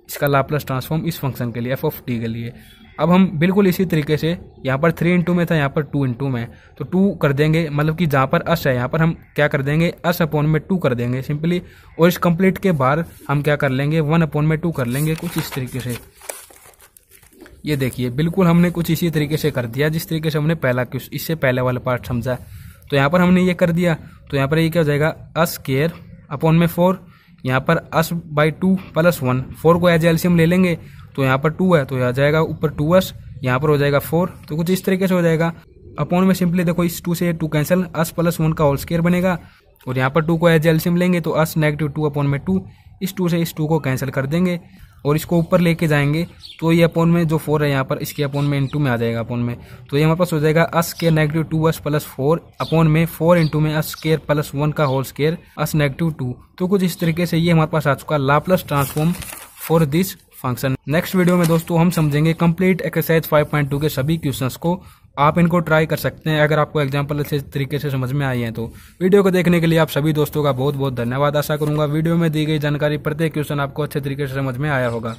इसका लाप्लस ट्रांसफॉर्म इस फंक्शन के लिए एफ ऑफ टी के लिए अब हम बिल्कुल इसी तरीके से यहाँ पर थ्री इंटू में था यहाँ पर टू इंटू में तो टू कर देंगे मतलब कि जहाँ पर अस है यहाँ पर हम क्या कर देंगे अस अपॉन में टू कर देंगे सिंपली और इस कंप्लीट के बाहर हम क्या कर लेंगे वन अपॉन में टू कर लेंगे कुछ इस तरीके से ये देखिए बिल्कुल हमने कुछ इसी तरीके से कर दिया जिस तरीके से हमने पहला इससे पहले वाला पार्ट समझा तो यहाँ पर हमने ये कर दिया तो यहाँ पर ये क्या हो जाएगा अस केयर अपॉन में फोर यहाँ पर s by two plus one four को एज एल्सियम ले लेंगे तो यहाँ पर टू है तो आ जाएगा ऊपर टू एस यहाँ पर हो जाएगा फोर तो कुछ इस तरीके से हो जाएगा अपॉन में सिंपली देखो इस टू से two cancel s plus one का होल स्केयर बनेगा और यहाँ पर टू को एज एल्सियम लेंगे तो एस नेगेटिव टू अपॉन में टू इस टू से इस टू को कैंसिल कर देंगे और इसको ऊपर लेके जाएंगे तो ये अपॉन में जो फोर है यहाँ पर इसके अपॉन में इंटू में आ जाएगा अपॉन में तो ये हमारे पास हो जाएगा एस के negative two s plus four upon में फोर इंटू में अस स्केयर प्लस वन का whole square s negative two तो कुछ इस तरीके से ये हमारे पास आ चुका Laplace transform for this function next video में दोस्तों हम समझेंगे कंप्लीट एक्सरसाइज 5.2 के सभी क्वेश्चंस को आप इनको ट्राई कर सकते हैं अगर आपको एग्जाम्पल अच्छे तरीके से समझ में आई है तो वीडियो को देखने के लिए आप सभी दोस्तों का बहुत बहुत धन्यवाद आशा करूंगा वीडियो में दी गई जानकारी प्रत्येक क्वेश्चन आपको अच्छे तरीके से समझ में आया होगा